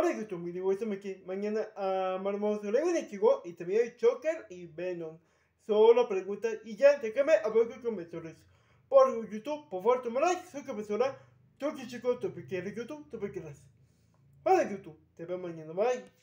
Ahora Youtube, mi muy dispuesto, que mañana a ah, Marmoso Lego de Chigo y también Choker y Venom. Solo preguntas y ya, a ver qué comentarios. Por YouTube, por favor, toma like, soy profesora. chicos chico, que el YouTube, te las Para YouTube, te veo mañana, bye.